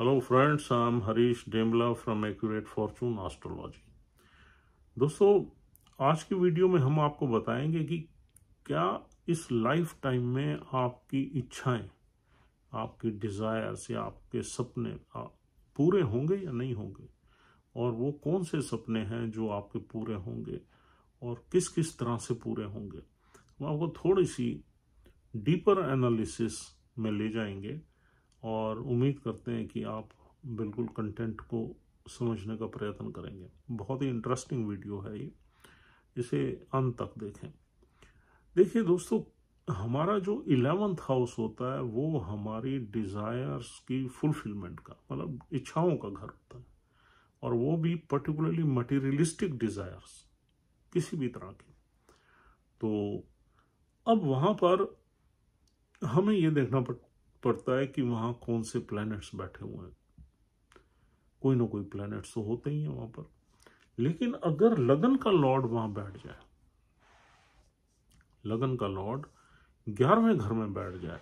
hello friends I am Harish Demla from accurate fortune astrology दोस्तों आज की वीडियो में हम आपको बताएंगे कि क्या इस लाइफ टाइम में आपकी इच्छाएं आपकी डिज़ायर्स या आपके सपने पूरे होंगे या नहीं होंगे और वो कौन से सपने हैं जो आपके पूरे होंगे और किस किस तरह से पूरे होंगे हम आपको थोड़ी सी डीपर एनालिसिस में ले जाएंगे और उम्मीद करते हैं कि आप बिल्कुल कंटेंट को समझने का प्रयत्न करेंगे बहुत ही इंटरेस्टिंग वीडियो है ये इसे अंत तक देखें देखिए दोस्तों हमारा जो इलेवंथ हाउस होता है वो हमारी डिज़ायर्स की फुलफिलमेंट का मतलब इच्छाओं का घर होता है और वो भी पर्टिकुलरली मटेरियलिस्टिक डिज़ायर्स किसी भी तरह की तो अब वहाँ पर हमें ये देखना पड़ता है कि वहाँ कौन से प्लैनेट्स बैठे हुए हैं कोई ना कोई प्लैनेट्स तो होते ही हैं वहाँ पर लेकिन अगर लगन का लॉर्ड वहाँ बैठ जाए लगन का लॉर्ड ग्यारहवें घर में बैठ जाए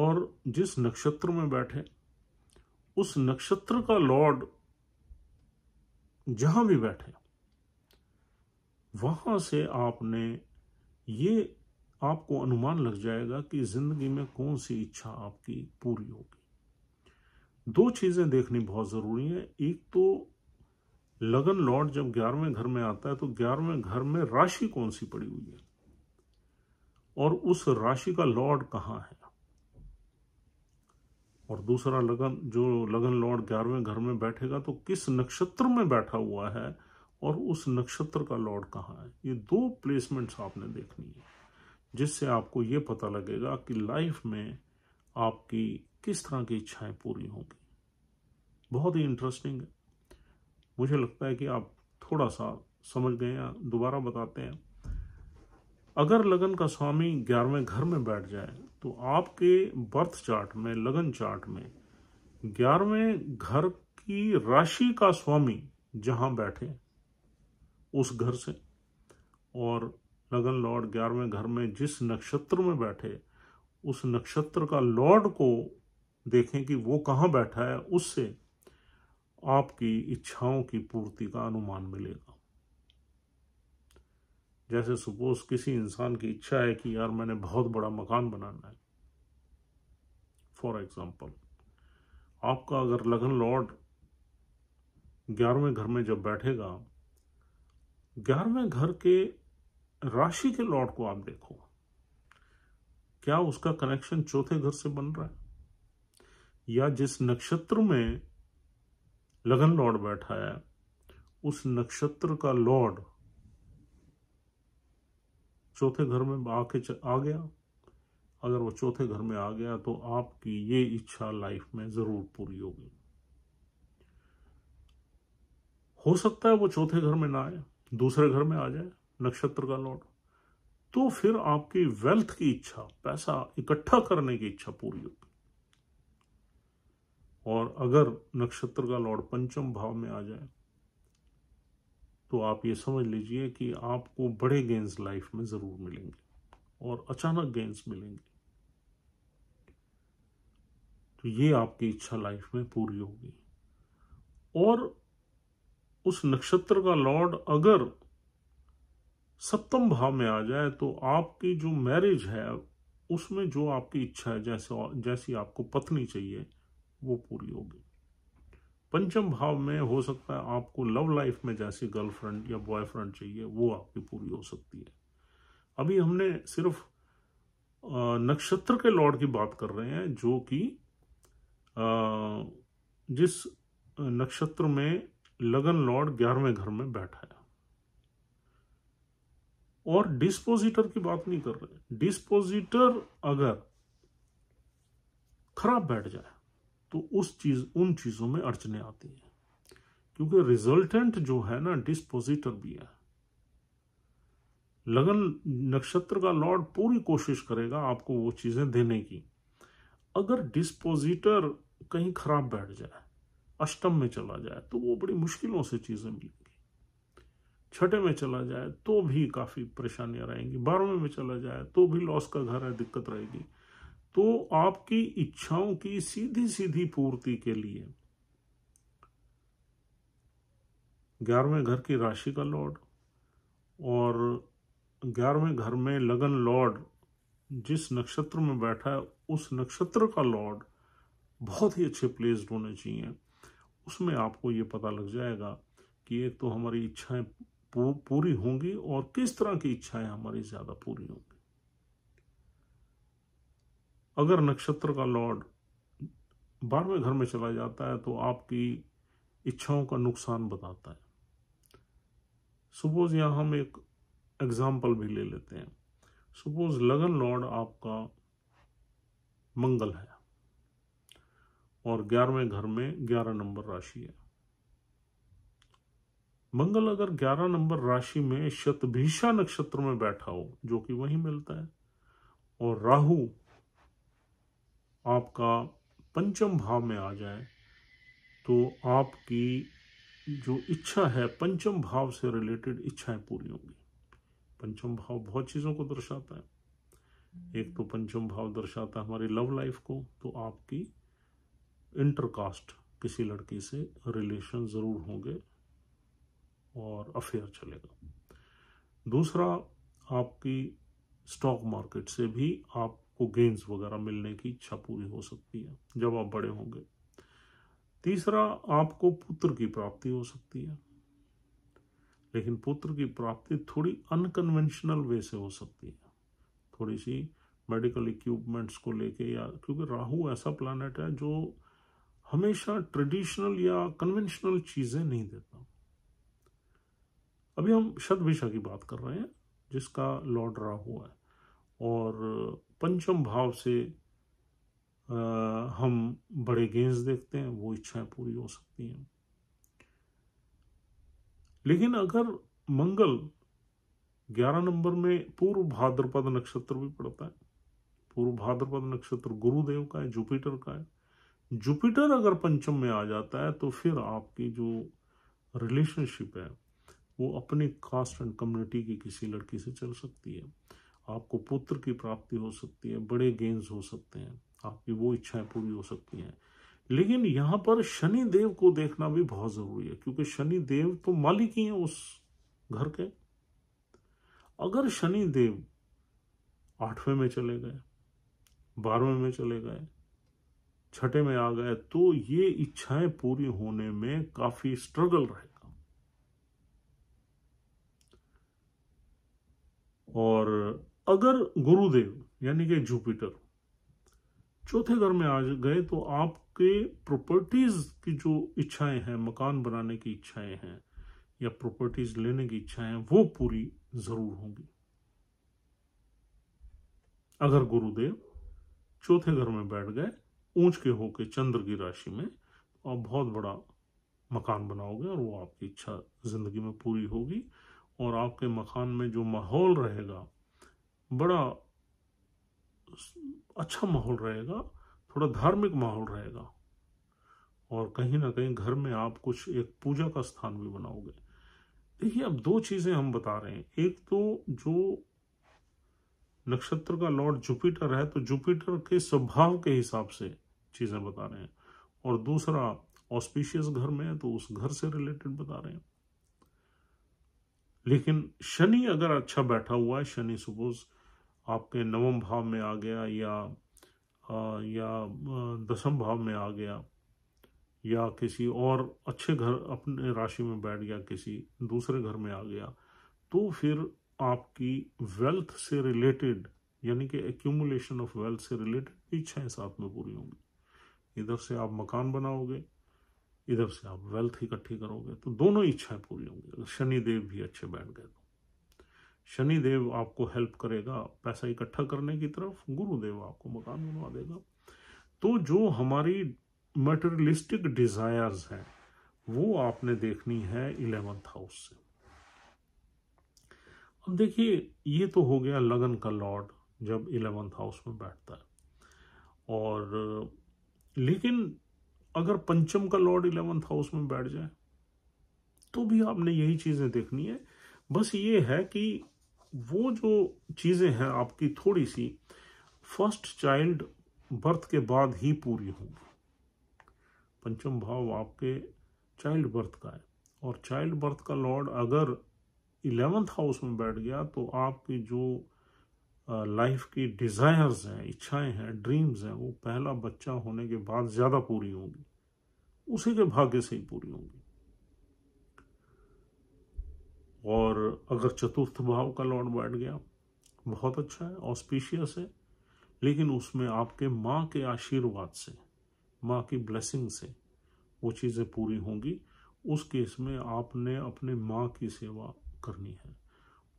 और जिस नक्षत्र में बैठे उस नक्षत्र का लॉर्ड जहां भी बैठे वहां से आपने ये आपको अनुमान लग जाएगा कि जिंदगी में कौन सी इच्छा आपकी पूरी होगी दो चीजें देखनी बहुत जरूरी है एक तो लगन लॉर्ड जब ग्यारहवें घर में आता है तो ग्यारहवें घर में राशि कौन सी पड़ी हुई है और उस राशि का लॉर्ड कहाँ है और दूसरा लगन जो लगन लॉर्ड ग्यारहवें घर में बैठेगा तो किस नक्षत्र में बैठा हुआ है और उस नक्षत्र का लॉर्ड कहाँ है ये दो प्लेसमेंट्स आपने देखनी है जिससे आपको ये पता लगेगा कि लाइफ में आपकी किस तरह की इच्छाएं पूरी होंगी बहुत ही इंटरेस्टिंग है मुझे लगता है कि आप थोड़ा सा समझ गए हैं दोबारा बताते हैं अगर लगन का स्वामी ग्यारहवें घर में बैठ जाए तो आपके बर्थ चार्ट में लगन चार्ट में ग्यारहवें घर की राशि का स्वामी जहां बैठे उस घर से और लगन लॉर्ड ग्यारहवें घर में जिस नक्षत्र में बैठे उस नक्षत्र का लॉर्ड को देखें कि वो कहाँ बैठा है उससे आपकी इच्छाओं की पूर्ति का अनुमान मिलेगा जैसे सपोज किसी इंसान की इच्छा है कि यार मैंने बहुत बड़ा मकान बनाना है फॉर एग्जाम्पल आपका अगर लगन लॉर्ड ग्यारहवें घर में जब बैठेगा ग्यारहवें घर के राशि के लॉर्ड को आप देखो क्या उसका कनेक्शन चौथे घर से बन रहा है या जिस नक्षत्र में लगन लॉर्ड बैठा है उस नक्षत्र का लॉर्ड चौथे घर में आके आ गया अगर वो चौथे घर में आ गया तो आपकी ये इच्छा लाइफ में जरूर पूरी होगी हो सकता है वो चौथे घर में ना आए दूसरे घर में आ जाए नक्षत्र का लॉर्ड तो फिर आपकी वेल्थ की इच्छा पैसा इकट्ठा करने की इच्छा पूरी होगी और अगर नक्षत्र का लॉर्ड पंचम भाव में आ जाए तो आप ये समझ लीजिए कि आपको बड़े गेंस लाइफ में जरूर मिलेंगे और अचानक गेंस मिलेंगे तो ये आपकी इच्छा लाइफ में पूरी होगी और उस नक्षत्र का लॉर्ड अगर सप्तम भाव में आ जाए तो आपकी जो मैरिज है उसमें जो आपकी इच्छा है जैसे जैसी आपको पत्नी चाहिए वो पूरी होगी पंचम भाव में हो सकता है आपको लव लाइफ में जैसी गर्लफ्रेंड या बॉयफ्रेंड चाहिए वो आपकी पूरी हो सकती है अभी हमने सिर्फ नक्षत्र के लॉर्ड की बात कर रहे हैं जो कि जिस नक्षत्र में लगन लॉर्ड ग्यारहवें घर में बैठा है और डिस्पोजिटर की बात नहीं कर रहे डिस्पोजिटर अगर खराब बैठ जाए तो उस चीज उन चीजों में अड़चने आती हैं क्योंकि रिजल्टेंट जो है ना डिस्पोजिटर भी है लगन नक्षत्र का लॉर्ड पूरी कोशिश करेगा आपको वो चीजें देने की अगर डिस्पोजिटर कहीं खराब बैठ जाए अष्टम में चला जाए तो वो बड़ी मुश्किलों से चीजें मिलती छठे में चला जाए तो भी काफ़ी परेशानियां रहेंगी बारहवें में चला जाए तो भी लॉस का घर है दिक्कत रहेगी तो आपकी इच्छाओं की सीधी सीधी पूर्ति के लिए ग्यारहवें घर की राशि का लॉर्ड और ग्यारहवें घर में लगन लॉर्ड जिस नक्षत्र में बैठा है उस नक्षत्र का लॉर्ड बहुत ही अच्छे प्लेस्ड होने चाहिए उसमें आपको ये पता लग जाएगा कि एक तो हमारी इच्छाएं पूरी होंगी और किस तरह की इच्छाएं हमारी ज्यादा पूरी होंगी अगर नक्षत्र का लॉर्ड बारहवें घर में चला जाता है तो आपकी इच्छाओं का नुकसान बताता है सपोज यहां हम एक एग्जाम्पल भी ले लेते हैं सपोज लगन लॉर्ड आपका मंगल है और ग्यारहवें घर में ग्यारह नंबर राशि है मंगल अगर 11 नंबर राशि में शतभिषा नक्षत्र में बैठा हो जो कि वहीं मिलता है और राहु आपका पंचम भाव में आ जाए तो आपकी जो इच्छा है पंचम भाव से रिलेटेड इच्छाएं पूरी होंगी पंचम भाव बहुत चीज़ों को दर्शाता है एक तो पंचम भाव दर्शाता है हमारी लव लाइफ को तो आपकी इंटरकास्ट किसी लड़की से रिलेशन ज़रूर होंगे और अफेयर चलेगा दूसरा आपकी स्टॉक मार्केट से भी आपको गेंस वगैरह मिलने की इच्छा पूरी हो सकती है जब आप बड़े होंगे तीसरा आपको पुत्र की प्राप्ति हो सकती है लेकिन पुत्र की प्राप्ति थोड़ी अनकन्वेंशनल वे से हो सकती है थोड़ी सी मेडिकल इक्विपमेंट्स को लेके या क्योंकि राहु ऐसा प्लानट है जो हमेशा ट्रेडिशनल या कन्वेंशनल चीज़ें नहीं देता अभी हम शतभिषा की बात कर रहे हैं जिसका लॉर्ड रहा हुआ है और पंचम भाव से आ, हम बड़े गेंस देखते हैं वो इच्छाएं पूरी हो सकती हैं लेकिन अगर मंगल ग्यारह नंबर में पूर्व भाद्रपद नक्षत्र भी पड़ता है पूर्व भाद्रपद नक्षत्र गुरुदेव का है जुपिटर का है जुपिटर अगर पंचम में आ जाता है तो फिर आपकी जो रिलेशनशिप है वो अपने कास्ट एंड कम्युनिटी की किसी लड़की से चल सकती है आपको पुत्र की प्राप्ति हो सकती है बड़े गेंस हो सकते हैं आपकी वो इच्छाएं पूरी हो सकती हैं लेकिन यहाँ पर शनि देव को देखना भी बहुत जरूरी है क्योंकि शनि देव तो मालिक ही हैं उस घर के अगर शनि देव आठवें में चले गए बारहवें में चले गए छठे में आ गए तो ये इच्छाएं पूरी होने में काफी स्ट्रगल रहे और अगर गुरुदेव यानी कि जुपिटर चौथे घर में आ गए तो आपके प्रॉपर्टीज की जो इच्छाएं हैं मकान बनाने की इच्छाएं हैं या प्रॉपर्टीज लेने की इच्छाएं हैं वो पूरी जरूर होंगी अगर गुरुदेव चौथे घर में बैठ गए ऊंच के होके चंद्र की राशि में तो आप बहुत बड़ा मकान बनाओगे और वो आपकी इच्छा जिंदगी में पूरी होगी और आपके मकान में जो माहौल रहेगा बड़ा अच्छा माहौल रहेगा थोड़ा धार्मिक माहौल रहेगा और कहीं ना कहीं घर में आप कुछ एक पूजा का स्थान भी बनाओगे देखिए अब दो चीज़ें हम बता रहे हैं एक तो जो नक्षत्र का लॉर्ड जुपिटर है तो जुपिटर के स्वभाव के हिसाब से चीज़ें बता रहे हैं और दूसरा ऑस्पिशियस घर में है तो उस घर से रिलेटेड बता रहे हैं लेकिन शनि अगर अच्छा बैठा हुआ है शनि सपोज आपके नवम भाव में आ गया या आ, या दसम भाव में आ गया या किसी और अच्छे घर अपने राशि में बैठ गया किसी दूसरे घर में आ गया तो फिर आपकी वेल्थ से रिलेटेड यानी कि एक्यूमुलेशन ऑफ वेल्थ से रिलेटेड इच्छाएं साथ में पूरी होंगी इधर से आप मकान बनाओगे इधर से आप वेल्थ इकट्ठी करोगे तो दोनों इच्छाएं पूरी होंगी अगर शनिदेव भी अच्छे बैठ गए तो शनिदेव आपको हेल्प करेगा पैसा इकट्ठा करने की तरफ गुरुदेव आपको मकान बनवा देगा तो जो हमारी मटेरियलिस्टिक डिजायर्स हैं वो आपने देखनी है इलेवंथ हाउस से अब देखिए ये तो हो गया लगन का लॉर्ड जब इलेवंथ हाउस में बैठता है और लेकिन अगर पंचम का लॉर्ड इलेवंथ हाउस में बैठ जाए तो भी आपने यही चीजें देखनी है बस ये है कि वो जो चीजें हैं आपकी थोड़ी सी फर्स्ट चाइल्ड बर्थ के बाद ही पूरी होंगी पंचम भाव आपके चाइल्ड बर्थ का है और चाइल्ड बर्थ का लॉर्ड अगर इलेवंथ हाउस में बैठ गया तो आपकी जो लाइफ की डिज़ायर्स हैं इच्छाएं हैं ड्रीम्स हैं वो पहला बच्चा होने के बाद ज़्यादा पूरी होंगी उसी के भाग्य से ही पूरी होंगी और अगर चतुर्थ भाव का लॉर्ड बैठ गया बहुत अच्छा है ऑस्पिशियस है लेकिन उसमें आपके माँ के आशीर्वाद से माँ की ब्लेसिंग से वो चीज़ें पूरी होंगी उस केस में आपने अपने माँ की सेवा करनी है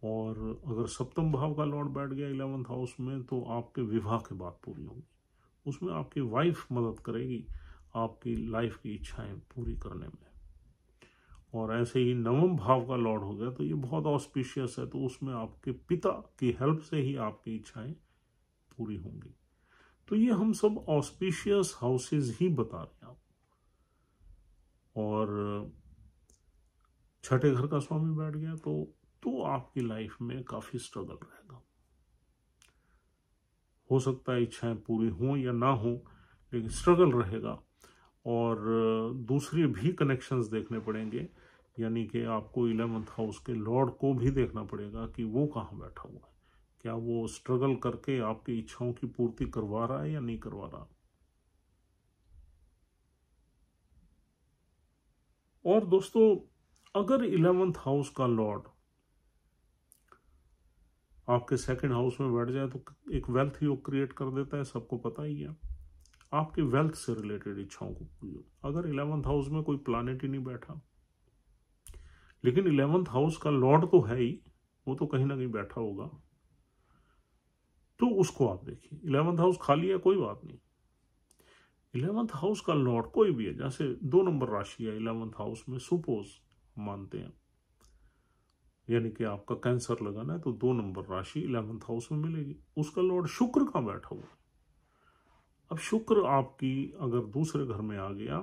और अगर सप्तम भाव का लॉर्ड बैठ गया इलेवंथ हाउस में तो आपके विवाह की बात पूरी होगी उसमें आपकी वाइफ मदद करेगी आपकी लाइफ की इच्छाएं पूरी करने में और ऐसे ही नवम भाव का लॉर्ड हो गया तो ये बहुत ऑस्पिशियस है तो उसमें आपके पिता की हेल्प से ही आपकी इच्छाएं पूरी होंगी तो ये हम सब ऑस्पिशियस हाउसेज ही बता रहे हैं और छठे घर का स्वामी बैठ गया तो तो आपकी लाइफ में काफी स्ट्रगल रहेगा हो सकता है इच्छाएं पूरी हों या ना हों लेकिन स्ट्रगल रहेगा और दूसरे भी कनेक्शंस देखने पड़ेंगे यानी कि आपको इलेवंथ हाउस के लॉर्ड को भी देखना पड़ेगा कि वो कहाँ बैठा हुआ है क्या वो स्ट्रगल करके आपकी इच्छाओं की पूर्ति करवा रहा है या नहीं करवा रहा और दोस्तों अगर इलेवंथ हाउस का लॉर्ड आपके सेकंड हाउस में बैठ जाए तो एक वेल्थ योग क्रिएट कर देता है सबको पता ही है आपके वेल्थ से रिलेटेड इच्छाओं को पूरी हो अगर इलेवंथ हाउस में कोई प्लानिट ही नहीं बैठा लेकिन इलेवंथ हाउस का लॉर्ड तो है ही वो तो कहीं ना कहीं बैठा होगा तो उसको आप देखिए इलेवंथ हाउस खाली है कोई बात नहीं इलेवंथ हाउस का लॉर्ड कोई भी है जैसे दो नंबर राशि है इलेवंथ हाउस में सुपोज मानते हैं यानी कि आपका कैंसर लगाना है तो दो नंबर राशि इलेवंथ हाउस में मिलेगी उसका लॉर्ड शुक्र का बैठा हुआ अब शुक्र आपकी अगर दूसरे घर में आ गया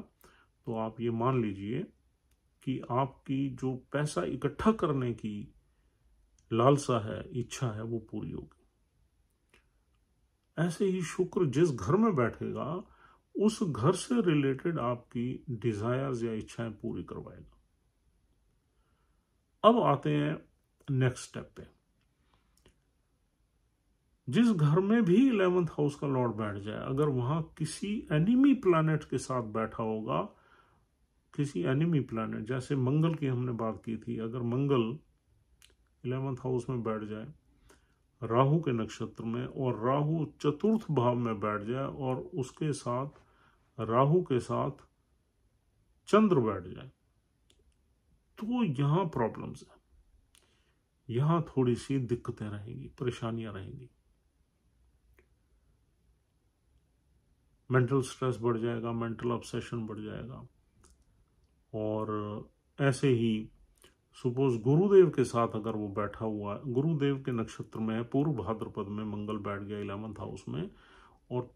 तो आप ये मान लीजिए कि आपकी जो पैसा इकट्ठा करने की लालसा है इच्छा है वो पूरी होगी ऐसे ही शुक्र जिस घर में बैठेगा उस घर से रिलेटेड आपकी डिजायर्स या इच्छाएं पूरी करवाएगा अब आते हैं नेक्स्ट स्टेप पे जिस घर में भी इलेवेंथ हाउस का लॉर्ड बैठ जाए अगर वहां किसी एनिमी प्लानट के साथ बैठा होगा किसी एनिमी प्लानट जैसे मंगल की हमने बात की थी अगर मंगल इलेवेंथ हाउस में बैठ जाए राहु के नक्षत्र में और राहु चतुर्थ भाव में बैठ जाए और उसके साथ राहु के साथ चंद्र बैठ जाए तो यहां प्रॉब्लम्स है यहां थोड़ी सी दिक्कतें रहेंगी परेशानियां रहेंगी मेंटल स्ट्रेस बढ़ जाएगा मेंटल ऑब्सेशन बढ़ जाएगा और ऐसे ही सपोज गुरुदेव के साथ अगर वो बैठा हुआ गुरुदेव के नक्षत्र में पूर्व भाद्रपद में मंगल बैठ गया इलेवंथ हाउस में और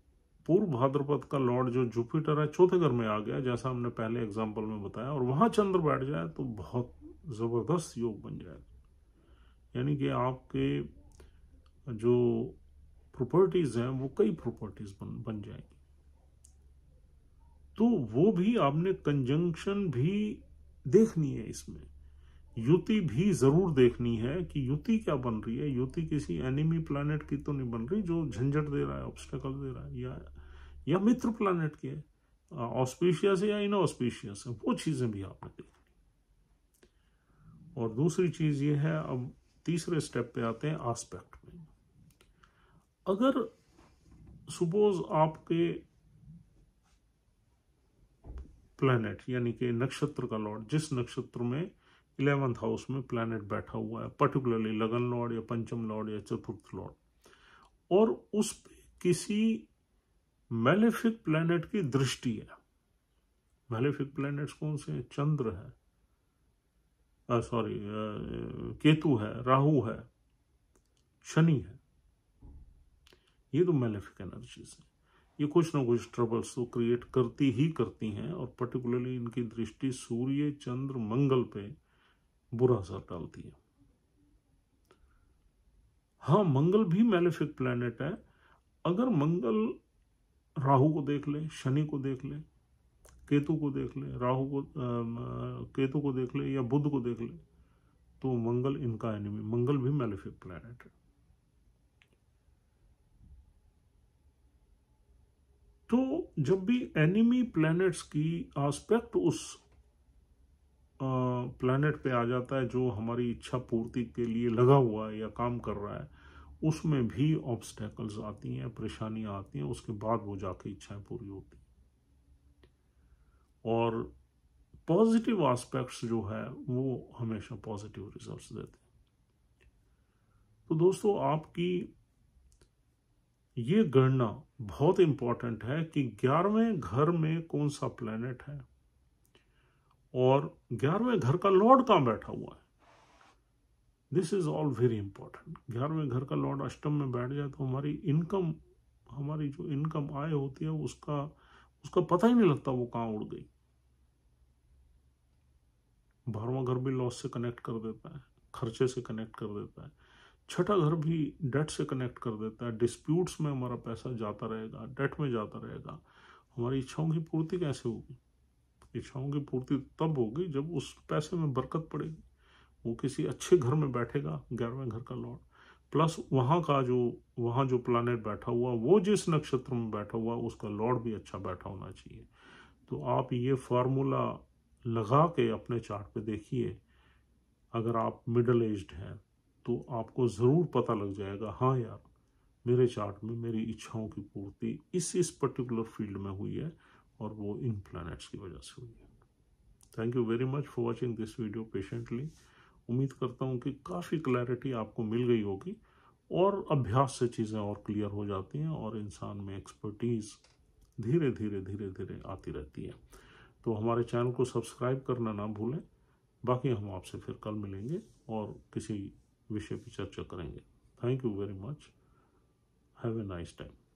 पूर्व भाद्रपद का लॉर्ड जो जुपिटर है चौथे घर में आ गया जैसा हमने पहले एग्जाम्पल में बताया और वहां चंद्र बैठ जाए तो बहुत ज़बरदस्त योग बन जाएगा यानी कि आपके जो प्रॉपर्टीज़ हैं वो कई प्रॉपर्टीज़ बन बन जाएगी तो वो भी आपने कंजंक्शन भी देखनी है इसमें युति भी जरूर देखनी है कि युति क्या बन रही है युति किसी एनिमी प्लानट की तो नहीं बन रही जो झंझट दे रहा है ऑब्स्टेकल दे रहा है या या मित्र प्लानट के ऑस्पिशियस है या इन है वो चीज़ें भी आपने देखनी और दूसरी चीज़ ये है अब तीसरे स्टेप पे आते हैं आस्पेक्ट में अगर सपोज आपके प्लैनेट यानी कि नक्षत्र का लॉर्ड जिस नक्षत्र में इलेवेंथ हाउस में प्लैनेट बैठा हुआ है पर्टिकुलरली लगन लॉर्ड या पंचम लॉर्ड या चतुर्थ लॉर्ड और उस किसी मेलिफिक प्लैनेट की दृष्टि है मेलिफिक प्लैनेट्स कौन से हैं चंद्र है सॉरी केतु है राहु है शनि है ये तो मैलिफिक एनर्जीज है ये कुछ ना कुछ ट्रबल्स तो क्रिएट करती ही करती हैं और पर्टिकुलरली इनकी दृष्टि सूर्य चंद्र मंगल पे बुरा असर डालती है हाँ मंगल भी मेलिफिक प्लैनेट है अगर मंगल राहु को देख लें शनि को देख लें केतु को देख लें राहु को केतु को देख लें या बुद्ध को देख लें तो मंगल इनका एनिमी मंगल भी मेलिफिक प्लैनेट है तो जब भी एनिमी प्लैनेट्स की आस्पेक्ट उस प्लैनेट पे आ जाता है जो हमारी इच्छा पूर्ति के लिए लगा हुआ है या काम कर रहा है उसमें भी ऑब्स्टेकल्स आती हैं परेशानियां आती हैं उसके बाद वो जाके इच्छाएं पूरी होती हैं और पॉजिटिव एस्पेक्ट्स जो है वो हमेशा पॉजिटिव रिजल्ट्स देते हैं तो दोस्तों आपकी ये गणना बहुत इंपॉर्टेंट है कि ग्यारहवें घर में कौन सा प्लेनेट है और ग्यारहवें घर का लॉर्ड कहाँ बैठा हुआ है this is all very important ग्यारहवें घर का लॉर्ड अष्टम में बैठ जाए तो हमारी इनकम हमारी जो इनकम आय होती है उसका उसका पता ही नहीं लगता वो कहाँ उड़ गई बारहवा घर भी लॉस से कनेक्ट कर देता है खर्चे से कनेक्ट कर देता है छठा घर भी डेट से कनेक्ट कर देता है डिस्प्यूट्स में हमारा पैसा जाता रहेगा डेट में जाता रहेगा हमारी इच्छाओं की पूर्ति कैसे होगी इच्छाओं की पूर्ति तब होगी जब उस पैसे में बरकत पड़ेगी वो किसी अच्छे घर में बैठेगा ग्यारहवें घर का लॉर्ड प्लस वहाँ का जो वहाँ जो प्लानट बैठा हुआ वो जिस नक्षत्र में बैठा हुआ उसका लॉर्ड भी अच्छा बैठा होना चाहिए तो आप ये फार्मूला लगा के अपने चार्ट पे देखिए अगर आप मिडल एज्ड हैं तो आपको ज़रूर पता लग जाएगा हाँ यार मेरे चार्ट में मेरी इच्छाओं की पूर्ति इस इस पर्टिकुलर फील्ड में हुई है और वो इन प्लानट्स की वजह से हुई है thank you very much for watching this video patiently उम्मीद करता हूँ कि काफ़ी क्लैरिटी आपको मिल गई होगी और अभ्यास से चीज़ें और क्लियर हो जाती हैं और इंसान में एक्सपर्टीज़ धीरे धीरे धीरे धीरे आती रहती है तो हमारे चैनल को सब्सक्राइब करना ना भूलें बाकी हम आपसे फिर कल मिलेंगे और किसी विषय पर चर्चा करेंगे thank you very much have a nice time